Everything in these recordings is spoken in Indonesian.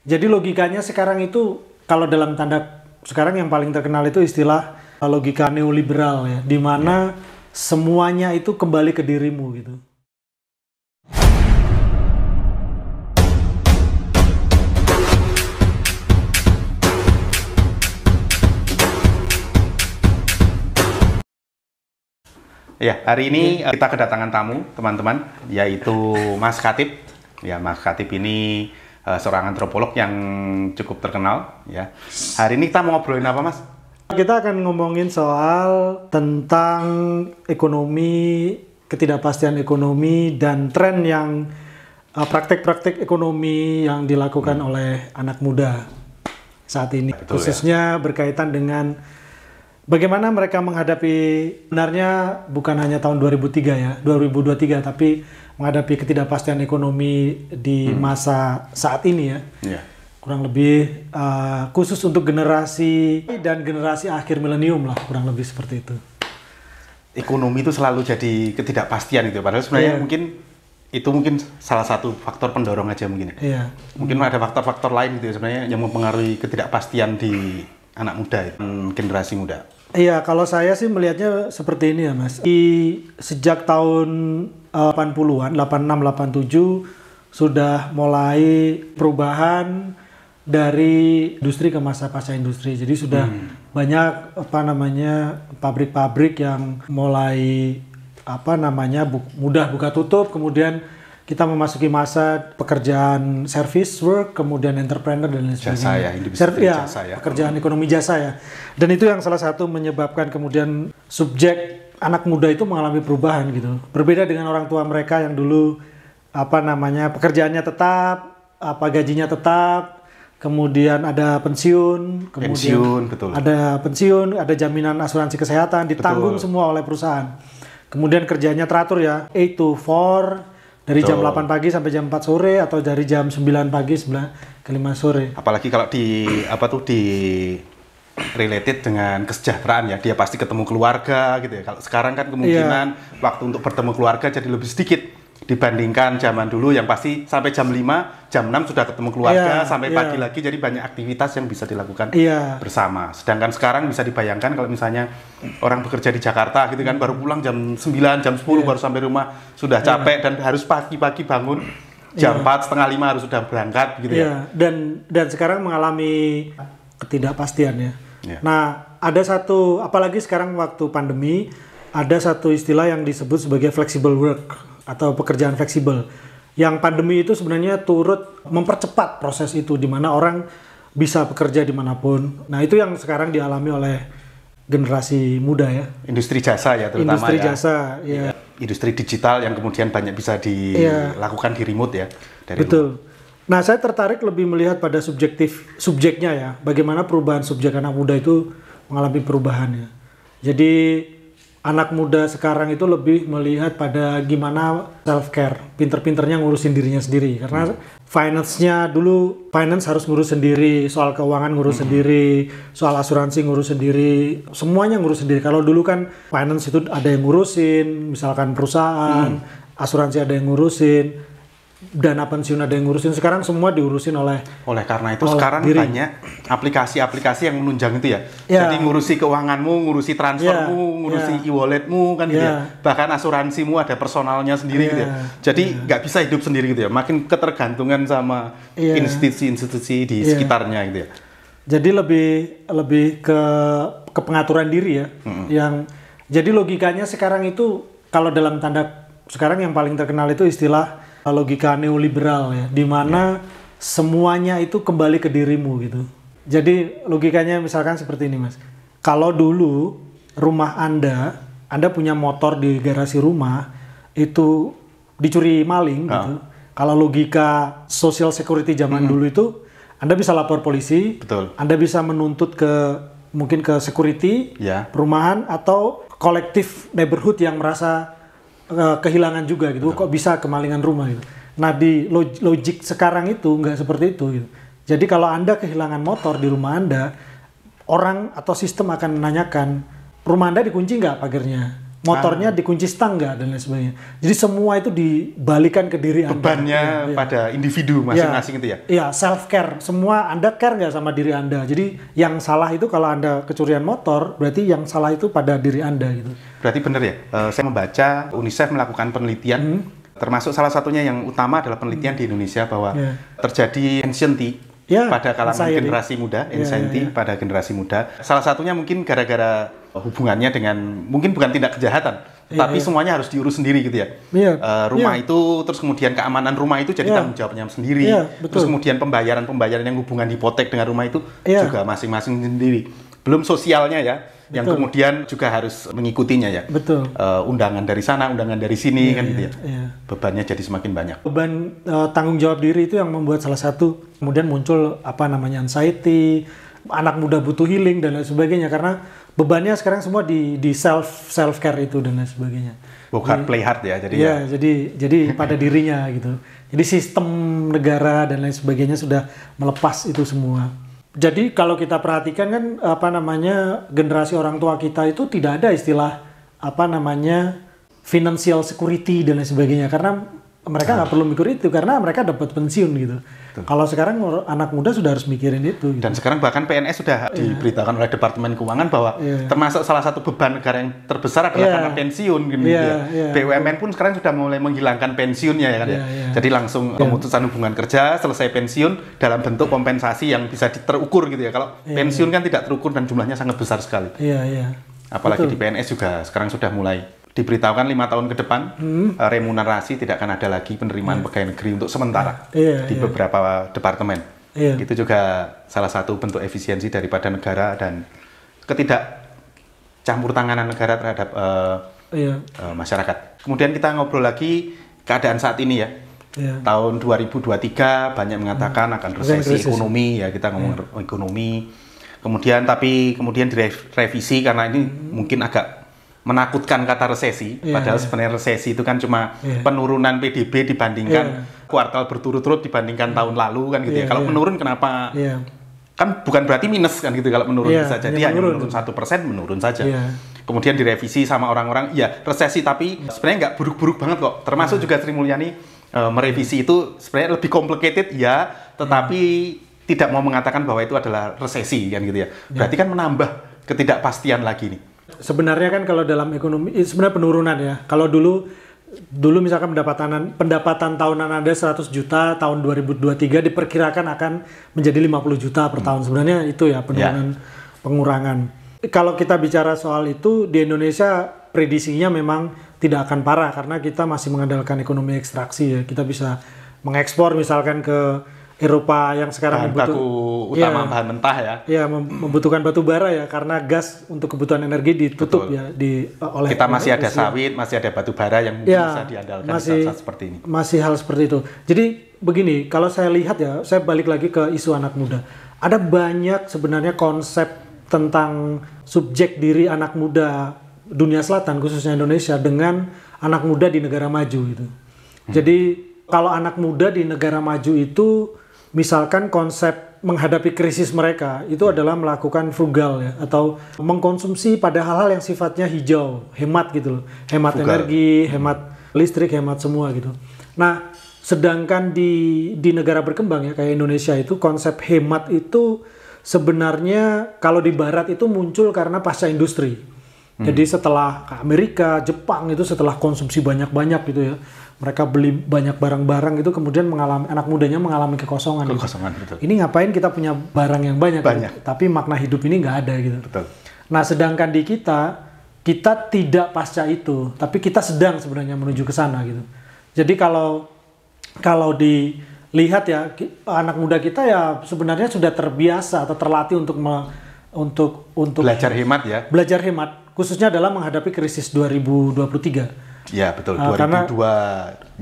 Jadi logikanya sekarang itu kalau dalam tanda sekarang yang paling terkenal itu istilah eh, logika neoliberal ya, di mana ya. semuanya itu kembali ke dirimu gitu. Ya, hari ini ya. kita kedatangan tamu, teman-teman, yaitu Mas Katib. Ya, Mas Katib ini uh, seorang antropolog yang cukup terkenal ya. Hari ini kita mau ngobrolin apa Mas? Kita akan ngomongin soal tentang ekonomi, ketidakpastian ekonomi dan tren yang eh, praktek-praktek ekonomi yang dilakukan hmm. oleh anak muda saat ini. Betul, ya. khususnya ya? berkaitan dengan Bagaimana mereka menghadapi sebenarnya bukan hanya tahun 2003 ya, 2023 tapi menghadapi ketidakpastian ekonomi di hmm. masa saat ini ya. Yeah. Kurang lebih uh, khusus untuk generasi dan generasi akhir milenium lah kurang lebih seperti itu. Ekonomi itu selalu jadi ketidakpastian itu, ya. padahal sebenarnya yeah. mungkin itu mungkin salah satu faktor pendorong aja mungkin. Ya. Iya. Mungkin hmm. ada faktor-faktor lain gitu ya sebenarnya yang mempengaruhi ketidakpastian di anak muda itu, generasi muda? Iya, kalau saya sih melihatnya seperti ini ya Mas. Di sejak tahun 80-an, 86, 87 sudah mulai perubahan dari industri ke masa pasca industri. Jadi sudah hmm. banyak apa namanya pabrik-pabrik yang mulai apa namanya bu mudah buka tutup, kemudian kita memasuki masa pekerjaan service work, kemudian entrepreneur dan lain sebagainya. Jasa ya, Ser ya, jasa ya. Pekerjaan hmm. ekonomi jasa ya. Dan itu yang salah satu menyebabkan kemudian subjek anak muda itu mengalami perubahan gitu. Berbeda dengan orang tua mereka yang dulu apa namanya pekerjaannya tetap, apa gajinya tetap, kemudian ada pensiun, kemudian pensiun, betul. ada pensiun, ada jaminan asuransi kesehatan ditanggung betul. semua oleh perusahaan. Kemudian kerjanya teratur ya, 8 to 4 dari jam 8 pagi sampai jam 4 sore atau dari jam 9 pagi sebelah ke 5 sore. Apalagi kalau di apa tuh di related dengan kesejahteraan ya. Dia pasti ketemu keluarga gitu ya. Kalau sekarang kan iya. kemungkinan yeah. waktu untuk bertemu keluarga jadi lebih sedikit dibandingkan zaman dulu yang pasti sampai jam 5, jam 6 sudah ketemu keluarga, yeah, sampai yeah. pagi lagi jadi banyak aktivitas yang bisa dilakukan yeah. bersama. Sedangkan sekarang bisa dibayangkan kalau misalnya orang bekerja di Jakarta gitu kan baru pulang jam 9, jam 10 yeah. Iya. baru sampai rumah sudah iya. capek yeah. dan harus pagi-pagi bangun jam iya. empat 4, setengah lima harus sudah berangkat gitu yeah. ya. Dan dan sekarang mengalami ketidakpastiannya. Yeah. Nah ada satu apalagi sekarang waktu pandemi ada satu istilah yang disebut sebagai flexible work atau pekerjaan fleksibel. Yang pandemi itu sebenarnya turut mempercepat proses itu di mana orang bisa bekerja dimanapun. Nah itu yang sekarang dialami oleh generasi muda ya. Industri jasa ya terutama Industri ya. jasa ya. Iya. Industri digital yang kemudian banyak bisa iya. dilakukan ya. di remote ya. Dari Betul. Rumah. Nah saya tertarik lebih melihat pada subjektif subjeknya ya. Bagaimana perubahan subjek anak muda itu mengalami perubahannya. Jadi anak muda sekarang itu lebih melihat pada gimana self care, pinter-pinternya ngurusin dirinya sendiri. Karena hmm. finance-nya dulu finance harus ngurus sendiri, soal keuangan ngurus hmm. sendiri, soal asuransi ngurus sendiri, semuanya ngurus sendiri. Kalau dulu kan finance itu ada yang ngurusin, misalkan perusahaan, hmm. asuransi ada yang ngurusin dana pensiun ada yang ngurusin sekarang semua diurusin oleh oleh karena itu oleh sekarang diri. banyak aplikasi-aplikasi yang menunjang itu ya ya jadi ngurusi keuanganmu ngurusi transfermu ya. ngurusi ya. e-walletmu kan gitu ya. gitu ya bahkan asuransimu ada personalnya sendiri ya. gitu ya, ya. jadi ya. nggak ya. bisa hidup sendiri gitu ya makin ketergantungan sama ya. institusi-institusi di sekitarnya gitu ya jadi lebih lebih ke ke pengaturan diri ya -hmm. yang jadi logikanya sekarang itu kalau dalam tanda sekarang yang paling terkenal itu istilah logika neoliberal ya, di mana ya. semuanya itu kembali ke dirimu gitu. Jadi logikanya misalkan seperti ini mas, kalau dulu rumah anda, anda punya motor di garasi rumah itu dicuri maling nah. gitu. Kalau logika social security zaman hmm. dulu itu, anda bisa lapor polisi, Betul. Anda bisa menuntut ke mungkin ke security, ya. perumahan atau kolektif neighborhood yang merasa Eh, kehilangan juga gitu. Betul. Kok bisa kemalingan rumah gitu. Nah di log logik sekarang itu nggak seperti itu gitu. Jadi kalau Anda kehilangan motor di rumah Anda, orang atau sistem akan menanyakan, rumah Anda dikunci nggak pagernya? motornya ah. dikunci stang nggak dan lain sebagainya. Jadi semua itu dibalikan ke diri anda. Bebannya iya, iya. pada ya. individu iya. masing-masing ya. itu ya. Iya self care. Semua anda care nggak sama diri anda. Jadi yang salah itu kalau anda kecurian motor berarti yang salah itu pada diri anda gitu. Berarti benar ya, uh, saya membaca UNICEF melakukan penelitian, hmm. termasuk salah satunya yang utama adalah penelitian di Indonesia bahwa yeah. terjadi anxiety yeah, pada kalangan anxiety. generasi muda, ya, anxiety yeah, yeah, yeah. pada generasi muda. Salah satunya mungkin gara-gara hubungannya dengan mungkin bukan tindak kejahatan, yeah, tapi yeah. semuanya harus diurus sendiri gitu ya. Yeah, ya, uh, rumah yeah. itu, terus kemudian keamanan rumah itu jadi yeah. tanggung jawabnya sendiri. Yeah, Terus kemudian pembayaran-pembayaran yang hubungan hipotek dengan rumah itu yeah. juga masing-masing sendiri. Belum sosialnya ya Betul. yang kemudian juga harus mengikutinya ya. Betul. Uh, undangan dari sana, undangan dari sini yeah, kan iya, gitu ya. Yeah. Bebannya jadi semakin banyak. Beban uh, tanggung jawab diri itu yang membuat salah satu kemudian muncul apa namanya anxiety, anak muda butuh healing dan lain sebagainya karena bebannya sekarang semua di di self self care itu dan lain sebagainya. Work oh, hard, play hard ya. Jadi iya, ya, jadi jadi pada dirinya gitu. Jadi sistem negara dan lain sebagainya sudah melepas itu semua jadi kalau kita perhatikan kan apa namanya generasi orang tua kita itu tidak ada istilah apa namanya financial security dan lain sebagainya karena mereka nggak ah. perlu mikir itu karena mereka dapat pensiun gitu. Betul. Kalau sekarang anak muda sudah harus mikirin itu. Gitu. Dan sekarang bahkan PNS sudah yeah. diberitakan oleh Departemen Keuangan bahwa yeah. termasuk salah satu beban negara yang terbesar adalah yeah. karena pensiun gitu yeah, ya. Yeah. BUMN pun sekarang sudah mulai menghilangkan pensiunnya ya kan yeah, iya, iya. Jadi langsung yeah. pemutusan hubungan kerja, selesai pensiun dalam bentuk kompensasi yang bisa terukur gitu ya. Kalau yeah, iya. pensiun kan tidak terukur dan jumlahnya sangat besar sekali. yeah, Yeah. Apalagi Betul. di PNS juga sekarang sudah mulai diberitahukan lima tahun ke depan hmm. Eh, remunerasi tidak akan ada lagi penerimaan hmm. pegawai negeri untuk sementara yeah, iya. di yeah. beberapa departemen. Yeah. Itu juga salah satu bentuk efisiensi daripada negara dan ketidak campur tanganan negara terhadap uh, eh, yeah. Iya. uh, masyarakat. Kemudian kita ngobrol lagi keadaan saat ini ya. Yeah. Tahun 2023 banyak hmm. mengatakan hmm. akan resesi, ekonomi ya kita ngomong yeah. Iya. ekonomi. Kemudian tapi kemudian direvisi karena ini hmm. mungkin agak menakutkan kata resesi, yeah, padahal iya. sebenarnya resesi itu kan cuma yeah. penurunan PDB dibandingkan yeah. kuartal berturut-turut dibandingkan yeah. tahun lalu kan gitu yeah, ya. Iya, kalau yeah. menurun kenapa? Yeah. Kan bukan berarti minus kan gitu kalau menurun yeah, saja. Jadi hanya menurun satu persen menurun saja. Yeah. Kemudian direvisi sama orang-orang, ya resesi tapi iya. sebenarnya nggak buruk-buruk banget kok. Termasuk yeah. juga Sri Mulyani uh, merevisi itu sebenarnya lebih complicated ya, tetapi yeah. tidak mau mengatakan bahwa itu adalah resesi kan gitu ya. Berarti yeah. kan menambah ketidakpastian lagi nih sebenarnya kan kalau dalam ekonomi sebenarnya penurunan ya. Kalau dulu dulu misalkan pendapatan pendapatan tahunan ada 100 juta tahun 2023 diperkirakan akan menjadi 50 juta per tahun. Sebenarnya itu ya penurunan yeah. pengurangan. Kalau kita bicara soal itu di Indonesia prediksinya memang tidak akan parah karena kita masih mengandalkan ekonomi ekstraksi ya. Kita bisa mengekspor misalkan ke Eropa yang sekarang bahan baku iya. utama ya, bahan mentah ya. Iya, membutuhkan batu bara ya karena gas untuk kebutuhan energi ditutup Betul. ya di e, oleh Kita masih ada Rusia. sawit, masih ada batu bara yang ya, bisa diandalkan masih, saat, saat seperti ini. Masih hal seperti itu. Jadi begini, kalau saya lihat ya, saya balik lagi ke isu anak muda. Ada banyak sebenarnya konsep tentang subjek diri anak muda dunia selatan khususnya Indonesia dengan anak muda di negara maju itu. Hmm. Jadi kalau anak muda di negara maju itu misalkan konsep menghadapi krisis mereka itu adalah melakukan frugal ya atau mengkonsumsi pada hal-hal yang sifatnya hijau, hemat gitu loh. Hemat frugal. energi, hemat listrik, hemat semua gitu. Nah, sedangkan di di negara berkembang ya kayak Indonesia itu konsep hemat itu sebenarnya kalau di barat itu muncul karena pasca industri. Hmm. Jadi setelah Amerika, Jepang itu setelah konsumsi banyak-banyak gitu ya mereka beli banyak barang-barang itu kemudian mengalami anak mudanya mengalami kekosongan. Gitu. Kekosongan gitu. betul. Ini ngapain kita punya barang yang banyak? Gitu? Banyak. Gitu. Tapi makna hidup ini nggak ada gitu. Betul. Nah sedangkan di kita kita tidak pasca itu, tapi kita sedang sebenarnya menuju ke sana gitu. Jadi kalau kalau dilihat ya anak muda kita ya sebenarnya sudah terbiasa atau terlatih untuk me, untuk untuk belajar hemat ya. Belajar hemat khususnya dalam menghadapi krisis 2023 Ya betul. Uh, ah, 2002 karena,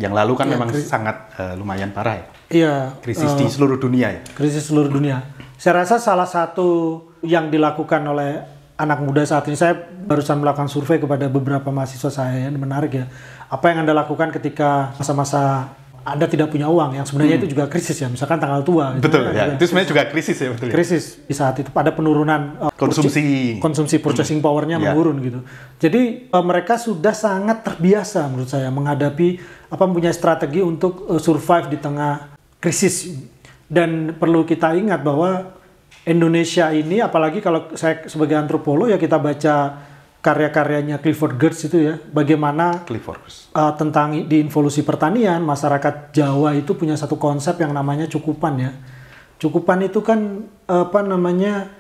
yang lalu kan ya, memang sangat uh, lumayan parah ya. Iya. Krisis uh, di seluruh dunia ya. Krisis seluruh dunia. Saya rasa salah satu yang dilakukan oleh anak muda saat ini saya barusan melakukan survei kepada beberapa mahasiswa saya yang menarik ya. Apa yang anda lakukan ketika masa-masa anda tidak punya uang yang sebenarnya hmm. itu juga krisis ya misalkan tanggal tua gitu betul kan, ya, ya. itu sebenarnya juga krisis ya betul ya? krisis di saat itu pada penurunan uh, konsumsi konsumsi hmm. purchasing hmm. powernya yeah. Ya. gitu jadi uh, mereka sudah sangat terbiasa menurut saya menghadapi apa punya strategi untuk uh, survive di tengah krisis dan perlu kita ingat bahwa Indonesia ini apalagi kalau saya sebagai antropolog ya kita baca karya-karyanya Clifford Geertz itu ya, bagaimana Clifford uh, tentang di involusi pertanian masyarakat Jawa itu punya satu konsep yang namanya cukupan ya. Cukupan itu kan apa namanya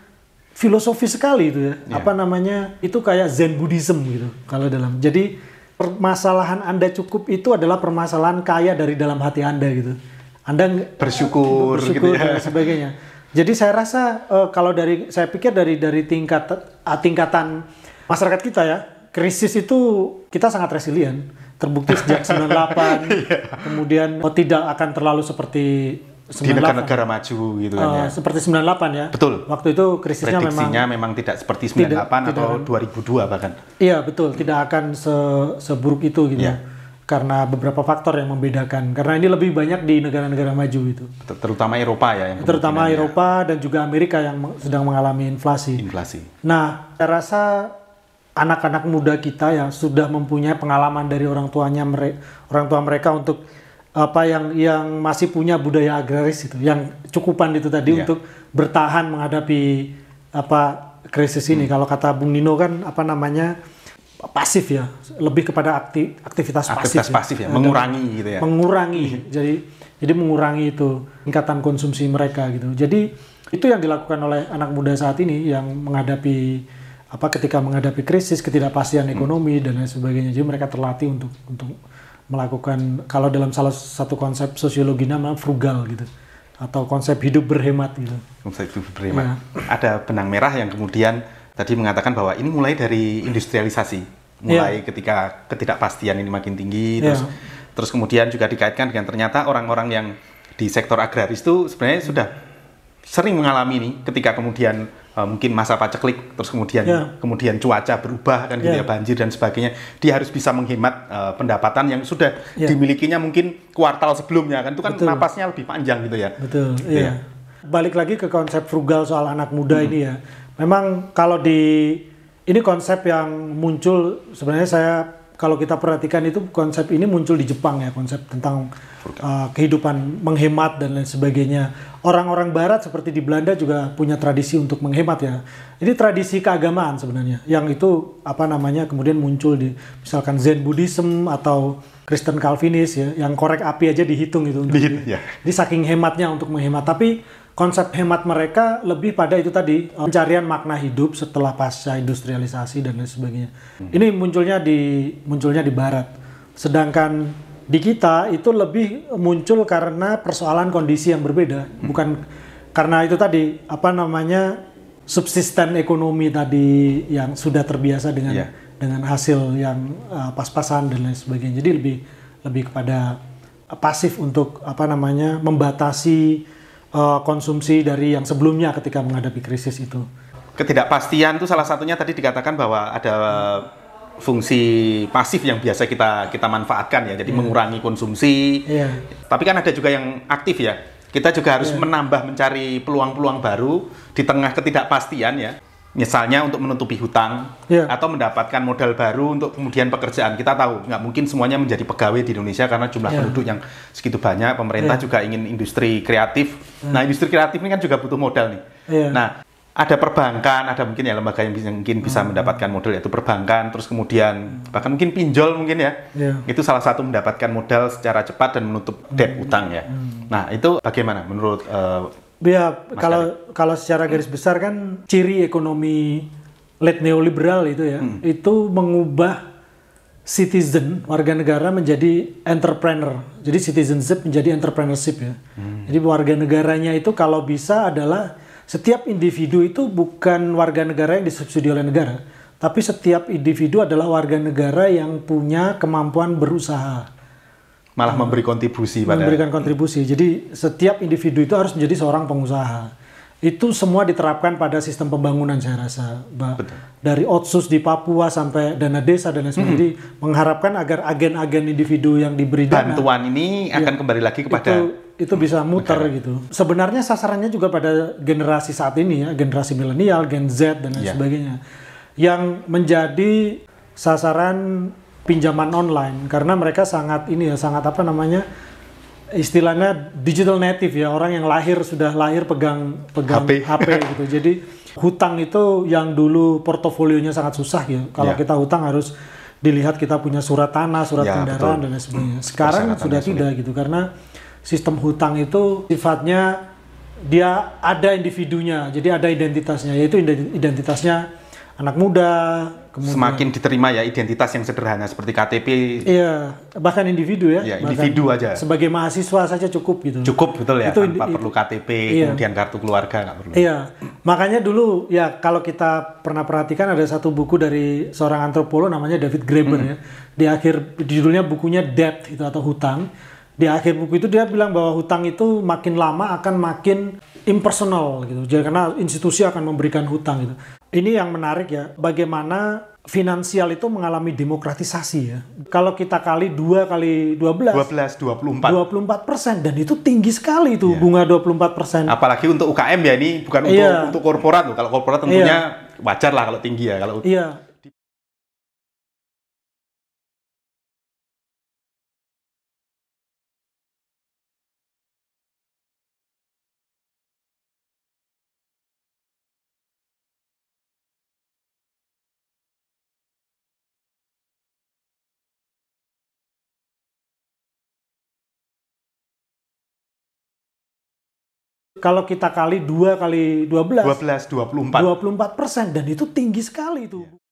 filosofi sekali itu ya. Yeah. Apa namanya itu kayak Zen Buddhism gitu kalau dalam. Jadi permasalahan Anda cukup itu adalah permasalahan kaya dari dalam hati Anda gitu. Anda bersyukur, bersyukur gitu ya. dan sebagainya. Jadi saya rasa uh, kalau dari saya pikir dari dari tingkat uh, tingkatan masyarakat kita ya, krisis itu kita sangat resilient. Terbukti sejak 98, yeah. Iya. kemudian oh, tidak akan terlalu seperti 98. di negara-negara maju gitu kan uh, ya. Seperti 98 ya. Betul. Waktu itu krisisnya memang memang, memang tidak seperti 98 tidak, atau tidak, 2002 bahkan. Iya, betul. Hmm. Tidak akan se seburuk itu gitu. Yeah. Ya. Karena beberapa faktor yang membedakan. Karena ini lebih banyak di negara-negara maju itu. terutama Eropa ya yang Terutama ya. Eropa dan juga Amerika yang sedang mengalami inflasi. Inflasi. Nah, saya rasa anak-anak muda kita yang sudah mempunyai pengalaman dari orang tuanya orang tua mereka untuk apa yang yang masih punya budaya agraris itu yang cukupan itu tadi yeah. untuk bertahan menghadapi apa krisis ini hmm. kalau kata Bung Nino kan apa namanya pasif ya lebih kepada akti, aktivitas, aktivitas pasif, ya. pasif ya, ya. mengurangi Dan, gitu ya mengurangi hmm. jadi jadi mengurangi itu tingkatan konsumsi mereka gitu jadi itu yang dilakukan oleh anak muda saat ini yang menghadapi apa ketika menghadapi krisis, ketidakpastian hmm. ekonomi hmm. dan lain sebagainya. Jadi mereka terlatih untuk untuk melakukan kalau dalam salah satu konsep sosiologi nama frugal gitu atau konsep hidup berhemat gitu. Konsep hidup berhemat. Ya. Ada benang merah yang kemudian tadi mengatakan bahwa ini mulai dari industrialisasi. Mulai ya. ketika ketidakpastian ini makin tinggi terus ya. terus kemudian juga dikaitkan dengan ternyata orang-orang yang di sektor agraris itu sebenarnya sudah sering mengalami ini ketika kemudian uh, mungkin masa paceklik terus kemudian yeah. kemudian cuaca berubah kan gitu yeah. Ya. banjir dan sebagainya dia harus bisa menghemat uh, pendapatan yang sudah yeah. dimilikinya mungkin kuartal sebelumnya kan itu kan Betul. napasnya lebih panjang gitu ya. Betul. Gitu yeah. ya. Balik lagi ke konsep frugal soal anak muda hmm. ini ya. Memang kalau di ini konsep yang muncul sebenarnya saya kalau kita perhatikan itu konsep ini muncul di Jepang ya konsep tentang uh, kehidupan menghemat dan lain sebagainya. Orang-orang Barat seperti di Belanda juga punya tradisi untuk menghemat ya. Ini tradisi keagamaan sebenarnya yang itu apa namanya kemudian muncul di misalkan Zen Buddhism atau Kristen Calvinis ya yang korek api aja dihitung itu. di, ya. Jadi saking hematnya untuk menghemat tapi konsep hemat mereka lebih pada itu tadi eh, pencarian makna hidup setelah pasca industrialisasi dan lain sebagainya. Hmm. Ini munculnya di munculnya di barat. Sedangkan di kita itu lebih muncul karena persoalan kondisi yang berbeda, hmm. bukan karena itu tadi apa namanya subsisten ekonomi tadi yang sudah terbiasa dengan yeah. dengan hasil yang uh, pas-pasan dan lain sebagainya. Jadi lebih lebih kepada pasif untuk apa namanya membatasi Eh, konsumsi dari yang sebelumnya ketika menghadapi krisis itu. Ketidakpastian itu salah satunya tadi dikatakan bahwa ada fungsi pasif yang biasa kita kita manfaatkan ya, jadi yeah. mengurangi konsumsi. Yeah. Tapi kan ada juga yang aktif ya. Kita juga harus yeah. menambah mencari peluang-peluang baru di tengah ketidakpastian ya misalnya untuk menutupi hutang yeah. atau mendapatkan modal baru untuk kemudian pekerjaan kita tahu nggak mungkin semuanya menjadi pegawai di Indonesia karena jumlah yeah. penduduk yang segitu banyak pemerintah yeah. juga ingin industri kreatif yeah. nah industri kreatif ini kan juga butuh modal nih yeah. nah ada perbankan ada mungkin ya lembaga yang mungkin bisa hmm. mendapatkan modal yaitu perbankan terus kemudian bahkan mungkin pinjol mungkin ya yeah. itu salah satu mendapatkan modal secara cepat dan menutup hmm. debt hmm. utang ya hmm. nah itu bagaimana menurut uh, Ya, kalau Kari. kalau secara garis hmm. besar kan ciri ekonomi late neoliberal itu ya, hmm. itu mengubah citizen warga negara menjadi entrepreneur. Jadi citizenship menjadi entrepreneurship ya. Hmm. Jadi warga negaranya itu kalau bisa adalah setiap individu itu bukan warga negara yang disubsidi oleh negara, tapi setiap individu adalah warga negara yang punya kemampuan berusaha malah memberi kontribusi pada memberikan kontribusi. Jadi setiap individu itu harus menjadi seorang pengusaha. Itu semua diterapkan pada sistem pembangunan saya rasa, Mbak. Betul. Dari otsus di Papua sampai dana desa dan lain hmm. sebagainya. -hmm. mengharapkan agar agen-agen individu yang diberi dana bantuan ini iya. akan ya, kembali lagi kepada itu, itu bisa muter okay. gitu. Sebenarnya sasarannya juga pada generasi saat ini ya, generasi milenial, Gen Z dan lain yeah. sebagainya. Yang menjadi sasaran pinjaman online karena mereka sangat ini ya sangat apa namanya istilahnya digital native ya orang yang lahir sudah lahir pegang pegang HP, HP gitu jadi hutang itu yang dulu portofolionya sangat susah ya kalau yeah. kita hutang harus dilihat kita punya surat tanah surat yeah, kendaraan betul. dan lain sebagainya hmm. sekarang sudah tidak gitu karena sistem hutang itu sifatnya dia ada individunya jadi ada identitasnya yaitu identitasnya anak muda. Kemudian, Semakin diterima ya identitas yang sederhana seperti KTP. Iya, bahkan individu ya. Iya, individu aja. Sebagai mahasiswa saja cukup gitu. Cukup betul ya, itu, tanpa itu, perlu KTP, iya. kemudian kartu keluarga nggak perlu. Iya, makanya dulu ya kalau kita pernah perhatikan ada satu buku dari seorang antropolog namanya David Graeber hmm. ya. Di akhir judulnya bukunya Debt itu atau hutang. Di akhir buku itu dia bilang bahwa hutang itu makin lama akan makin impersonal gitu. Jadi karena institusi akan memberikan hutang gitu. Ini yang menarik ya, bagaimana finansial itu mengalami demokratisasi ya. Kalau kita kali 2 kali 12. 12, 24. 24 persen. Dan itu tinggi sekali itu yeah. bunga 24 persen. Apalagi untuk UKM ya, ini bukan untuk, yeah. untuk korporat Kalau korporat tentunya yeah. wajar lah kalau tinggi ya. Kalau yeah Kalau kita kali dua kali dua dua dua belas belas puluh empat dua puluh empat persen dan itu tinggi sekali itu. Yeah.